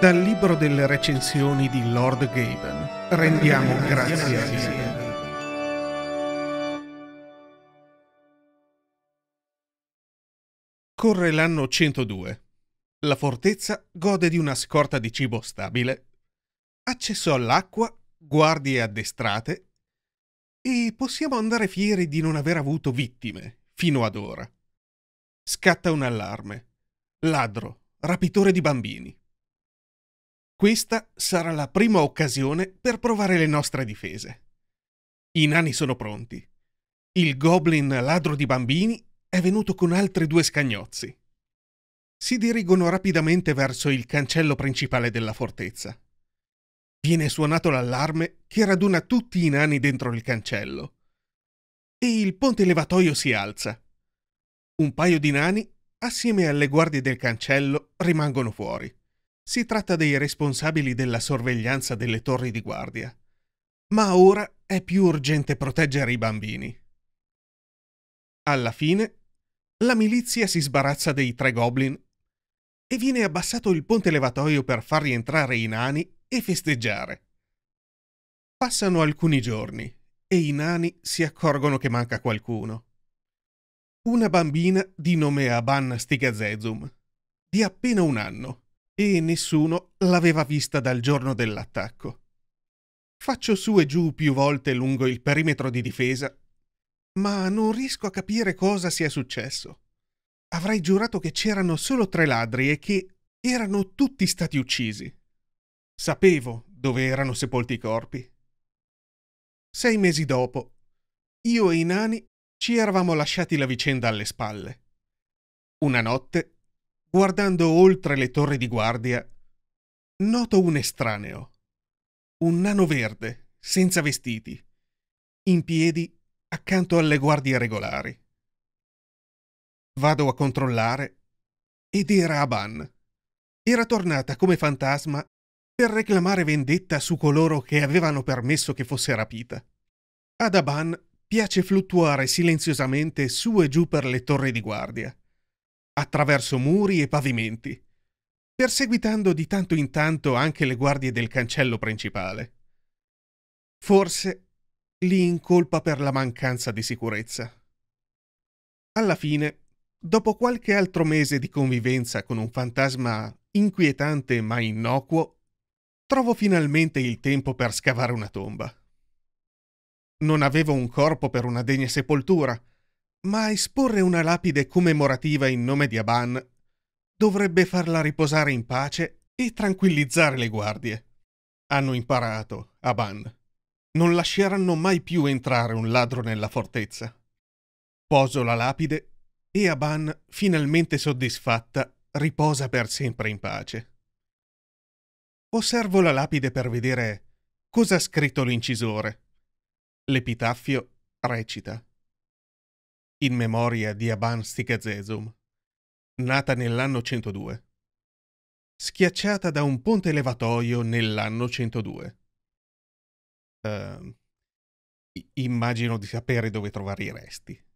Dal libro delle recensioni di Lord Gaben. Rendiamo grazie a Dio. Corre l'anno 102. La fortezza gode di una scorta di cibo stabile, accesso all'acqua, guardie addestrate e possiamo andare fieri di non aver avuto vittime fino ad ora. Scatta un allarme. Ladro, rapitore di bambini. Questa sarà la prima occasione per provare le nostre difese. I nani sono pronti. Il goblin ladro di bambini è venuto con altri due scagnozzi. Si dirigono rapidamente verso il cancello principale della fortezza. Viene suonato l'allarme che raduna tutti i nani dentro il cancello. E il ponte levatoio si alza. Un paio di nani, assieme alle guardie del cancello, rimangono fuori. Si tratta dei responsabili della sorveglianza delle torri di guardia. Ma ora è più urgente proteggere i bambini. Alla fine, la milizia si sbarazza dei tre goblin e viene abbassato il ponte levatoio per far rientrare i nani e festeggiare. Passano alcuni giorni e i nani si accorgono che manca qualcuno. Una bambina di nome Abanna Stigazezum, di appena un anno, e nessuno l'aveva vista dal giorno dell'attacco. Faccio su e giù più volte lungo il perimetro di difesa, ma non riesco a capire cosa sia successo. Avrei giurato che c'erano solo tre ladri e che erano tutti stati uccisi. Sapevo dove erano sepolti i corpi. Sei mesi dopo, io e i nani ci eravamo lasciati la vicenda alle spalle. Una notte Guardando oltre le torri di guardia, noto un estraneo. Un nano verde, senza vestiti, in piedi accanto alle guardie regolari. Vado a controllare ed era Aban. Era tornata come fantasma per reclamare vendetta su coloro che avevano permesso che fosse rapita. Ad Aban piace fluttuare silenziosamente su e giù per le torri di guardia attraverso muri e pavimenti, perseguitando di tanto in tanto anche le guardie del cancello principale. Forse li incolpa per la mancanza di sicurezza. Alla fine, dopo qualche altro mese di convivenza con un fantasma inquietante ma innocuo, trovo finalmente il tempo per scavare una tomba. Non avevo un corpo per una degna sepoltura, ma esporre una lapide commemorativa in nome di Aban dovrebbe farla riposare in pace e tranquillizzare le guardie. Hanno imparato, Aban. Non lasceranno mai più entrare un ladro nella fortezza. Poso la lapide e Aban, finalmente soddisfatta, riposa per sempre in pace. Osservo la lapide per vedere cosa ha scritto l'incisore. L'epitaffio recita in memoria di Aban Stikazezum, nata nell'anno 102, schiacciata da un ponte levatoio nell'anno 102. Uh, ehm, immagino di sapere dove trovare i resti.